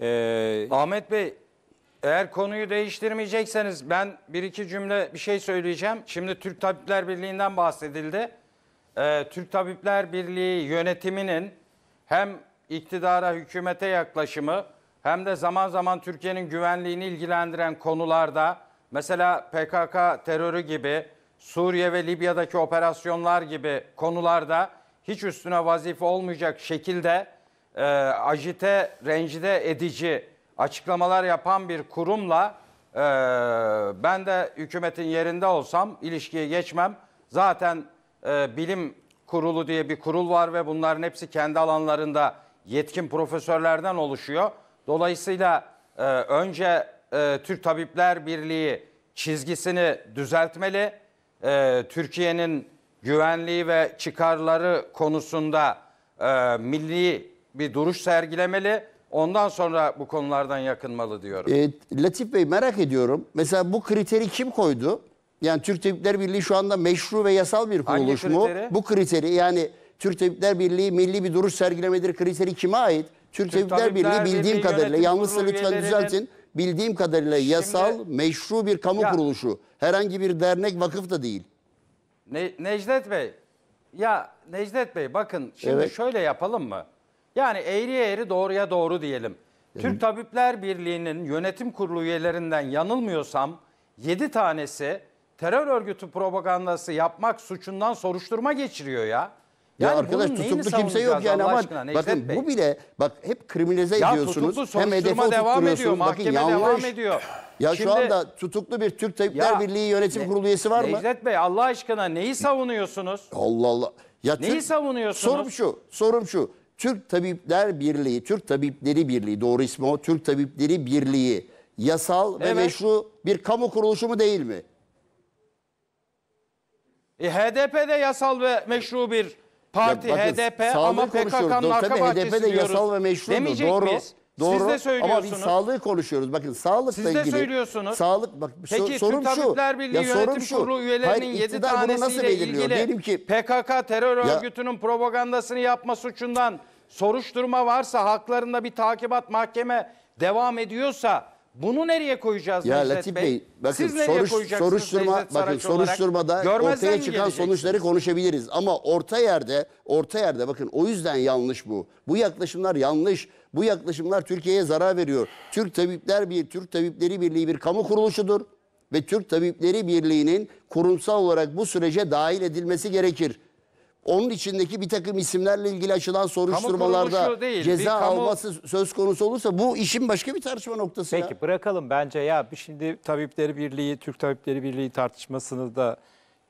Ee, Ahmet Bey eğer konuyu değiştirmeyecekseniz ben bir iki cümle bir şey söyleyeceğim. Şimdi Türk Tabipler Birliği'nden bahsedildi. Ee, Türk Tabipler Birliği yönetiminin hem iktidara, hükümete yaklaşımı hem de zaman zaman Türkiye'nin güvenliğini ilgilendiren konularda mesela PKK terörü gibi Suriye ve Libya'daki operasyonlar gibi konularda hiç üstüne vazife olmayacak şekilde e, ajite, rencide edici açıklamalar yapan bir kurumla e, ben de hükümetin yerinde olsam ilişkiye geçmem. Zaten e, bilim kurulu diye bir kurul var ve bunların hepsi kendi alanlarında yetkin profesörlerden oluşuyor. Dolayısıyla e, önce e, Türk Tabipler Birliği çizgisini düzeltmeli. E, Türkiye'nin güvenliği ve çıkarları konusunda e, milli bir duruş sergilemeli. Ondan sonra bu konulardan yakınmalı diyorum. E, Latif Bey merak ediyorum. Mesela bu kriteri kim koydu? Yani Türk Tabipler Birliği şu anda meşru ve yasal bir kuruluş mu? kriteri? Bu kriteri yani Türk Tabipler Birliği milli bir duruş sergilemedir kriteri kime ait? Türk, Tabipler, Birliği bildiğim kadarıyla yanlışsa lütfen düzeltin. Bildiğim kadarıyla yasal, meşru bir kamu Ya- kuruluşu. Herhangi bir dernek, vakıf da değil. Ne- Necdet Bey. Ya Necdet Bey bakın şimdi Evet. şöyle yapalım mı? Yani eğriye eğri doğruya doğru diyelim. Türk Tabipler Birliği'nin yönetim kurulu üyelerinden yanılmıyorsam 7 tanesi terör örgütü propagandası yapmak suçundan soruşturma geçiriyor ya. Yani ya arkadaş tutuklu kimse yok yani ama aşkına, bakın Bey. bu bile bak hep kriminalize ya ediyorsunuz. Hem hedefe devam ediyor, bakın yanlış. devam ediyor. Ya Şimdi, şu anda tutuklu bir Türk Tabipler Birliği yönetim ne, kurulu üyesi var Necdet mı? Necdet Bey Allah aşkına neyi savunuyorsunuz? Allah Allah. Ya neyi Türk, savunuyorsunuz? Sorum şu, sorum şu. Türk Tabipler Birliği, Türk Tabipleri Birliği doğru ismi o Türk Tabipleri Birliği yasal ve meşru bir kamu kuruluşu mu değil mi? E, HDP de yasal ve meşru bir parti. Ya bakın, HDP ama PKK'nın arka tabii bahçesi HDP de diyoruz. yasal ve meşrudur. Demeyecek doğru. miyiz? Doğru. Siz de Ama söylüyorsunuz. biz sağlığı konuşuyoruz. Bakın sağlıkla Siz de söylüyorsunuz. Sağlık bak so- Peki sorum Türk şu. Tabipler Birliği Yönetim Kurulu üyelerinin Hayır, 7 iktidar tanesiyle nasıl belirliyor? ilgili Diyelim ki PKK terör Ya- örgütünün propagandasını yapma suçundan soruşturma varsa haklarında bir takibat mahkeme devam ediyorsa bunu nereye koyacağız ya Necdet Latif Bey? Bey bakın, Siz nereye soruş, koyacaksınız soruşturma, Necdet bakın, soruşturmada ortaya çıkan sonuçları konuşabiliriz. Ama orta yerde, orta yerde bakın o yüzden yanlış bu. Bu yaklaşımlar yanlış. Bu yaklaşımlar Türkiye'ye zarar veriyor. Türk Tabipler bir Türk Tabipleri Birliği bir kamu kuruluşudur ve Türk Tabipleri Birliği'nin kurumsal olarak bu sürece dahil edilmesi gerekir onun içindeki bir takım isimlerle ilgili açılan soruşturmalarda değil, ceza kamu... alması söz konusu olursa bu işin başka bir tartışma noktası. Peki ya. bırakalım bence ya şimdi Tabipleri Birliği, Türk Tabipleri Birliği tartışmasını da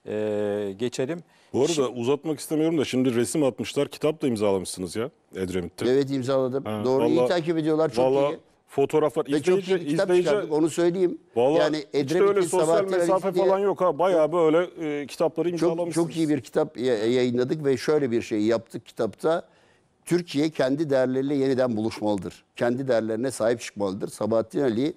e, geçelim. Bu arada şimdi, uzatmak istemiyorum da şimdi resim atmışlar, kitap da imzalamışsınız ya Edremit'te. Evet imzaladım. Ha, Doğru vallahi, iyi takip ediyorlar çok vallahi, iyi fotoğraflar Ve çok iyi izleyici, kitap izleyici çıkardık onu söyleyeyim. Vallahi yani hiç de öyle sosyal Sabahattin mesafe diye falan yok ha. Bayağı böyle e, kitapları çok, imzalamışsınız. çok iyi bir kitap yayınladık ve şöyle bir şey yaptık kitapta. Türkiye kendi değerleriyle yeniden buluşmalıdır. Kendi değerlerine sahip çıkmalıdır. Sabahattin Ali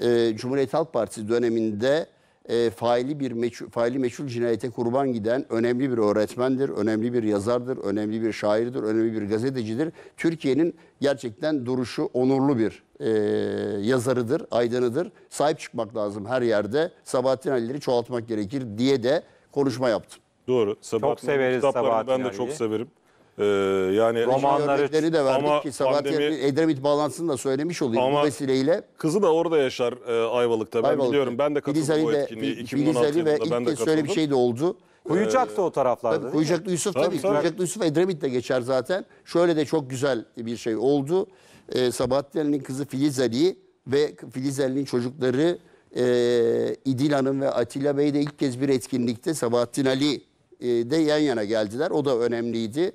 e, Cumhuriyet Halk Partisi döneminde e, faili bir meçhul, faili meçhul cinayete kurban giden önemli bir öğretmendir, önemli bir yazardır, önemli bir şairdir, önemli bir gazetecidir. Türkiye'nin gerçekten duruşu onurlu bir e, yazarıdır, aydınıdır. Sahip çıkmak lazım her yerde. Sabahattin Ali'leri çoğaltmak gerekir diye de konuşma yaptım. Doğru. Sabahattin çok severiz Sabahattin Ben de çok severim. Ee, yani romanları örnekleri de verdik ama ki Sabahattin pandemi, Edremit bağlantısını da söylemiş olayım ama bu vesileyle. Kızı da orada yaşar e, Ayvalık'ta. Ben Ayvalık. biliyorum ben de katıldım Filiz bu etkinliğe. Filiz yılında ve ilk kez katıldım. Şöyle bir şey de oldu. Kuyucak'ta o ee, taraflarda. Tabii, Kuyucaklı Yusuf tabii. tabii. Kuyucaklı Yusuf de geçer zaten. Şöyle de çok güzel bir şey oldu. Ee, Sabahattin kızı Filiz Ali ve Filiz Ali'nin çocukları e, İdil Hanım ve Atilla Bey de ilk kez bir etkinlikte Sabahattin Ali e, de yan yana geldiler. O da önemliydi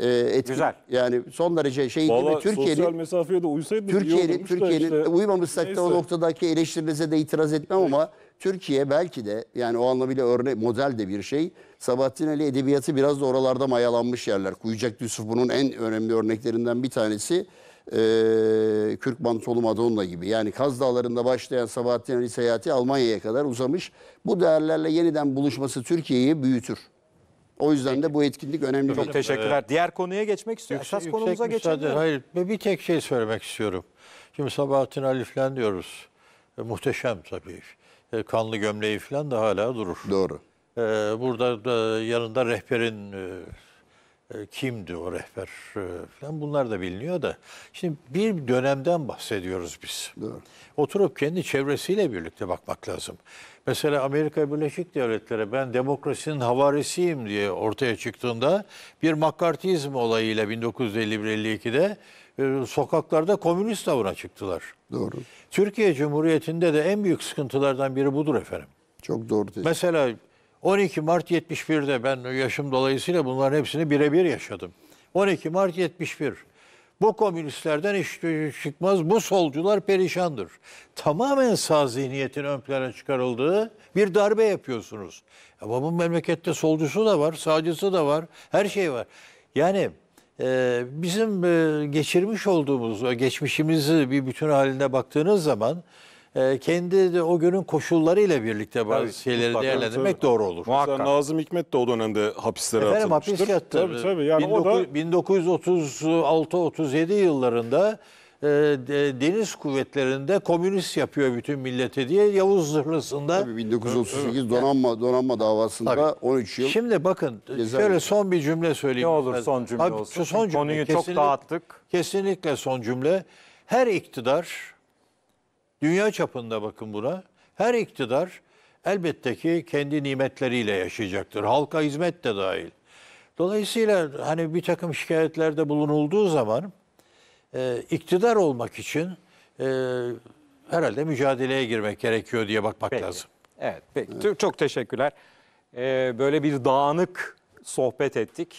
e, etkin. Güzel. Yani son derece şey Vallahi değil Sosyal Türkiye'nin mesafeye de uysaydı Türkiye'nin olurmuş da Türkiye'nin işte. uymamışsak da o noktadaki eleştirinize de itiraz etmem ama Türkiye belki de yani o anlamıyla örnek model de bir şey. Sabahattin Ali edebiyatı biraz da oralarda mayalanmış yerler. Kuyucak Yusuf bunun en önemli örneklerinden bir tanesi. Ee, Kürk Mantolu Madonna gibi. Yani Kaz Dağları'nda başlayan Sabahattin Ali seyahati Almanya'ya kadar uzamış. Bu değerlerle yeniden buluşması Türkiye'yi büyütür. O yüzden de bu etkinlik önemli. Çok teşekkürler. Ee, Diğer konuya geçmek istiyorum. Esas konumuza geçelim. Hayır, bir tek şey söylemek istiyorum. Şimdi Sabahattin Ali falan diyoruz. E, muhteşem tabii. E, kanlı gömleği falan da hala durur. Doğru. E, burada da yanında rehberin e, e, kimdi o rehber e, falan bunlar da biliniyor da. Şimdi bir dönemden bahsediyoruz biz. Doğru. Oturup kendi çevresiyle birlikte bakmak lazım. Mesela Amerika Birleşik Devletleri ben demokrasinin havarisiyim diye ortaya çıktığında bir McCarthyizm olayıyla 1951-52'de e, sokaklarda komünist avına çıktılar. Doğru. Türkiye Cumhuriyeti'nde de en büyük sıkıntılardan biri budur efendim. Çok doğru. Tespit. Mesela 12 Mart 71'de ben yaşım dolayısıyla bunların hepsini birebir yaşadım. 12 Mart 71. Bu komünistlerden hiç çıkmaz, bu solcular perişandır. Tamamen sağ zihniyetin ön plana çıkarıldığı bir darbe yapıyorsunuz. Ama bu memlekette solcusu da var, sağcısı da var, her şey var. Yani e, bizim e, geçirmiş olduğumuz, geçmişimizi bir bütün haline baktığınız zaman ee, kendi de o günün koşullarıyla birlikte bazı Tabii, şeyleri mutlaka, değerlendirmek tabii. doğru olur. Muhakkak. Mesela Nazım Hikmet de o dönemde hapislere Efendim, atılmıştır. hapis yattı. Tabii tabii. Yani 1936-37 yıllarında e, de, deniz kuvvetlerinde komünist yapıyor bütün millete diye Yavuz Zırhlısı'nda. Tabii 1938 donanma donanma davasında Tabii. 13 yıl. Şimdi bakın cezaevi. şöyle son bir cümle söyleyeyim. Ne olur son cümle Abi, olsun. Son cümle. Konuyu kesinlikle, çok dağıttık. Kesinlikle son cümle. Her iktidar Dünya çapında bakın buna. Her iktidar elbette ki kendi nimetleriyle yaşayacaktır. Halka hizmet de dahil. Dolayısıyla hani bir takım şikayetlerde bulunulduğu zaman e, iktidar olmak için e, herhalde mücadeleye girmek gerekiyor diye bakmak peki. lazım. Evet, peki. Evet. Çok teşekkürler. Ee, böyle bir dağınık sohbet ettik.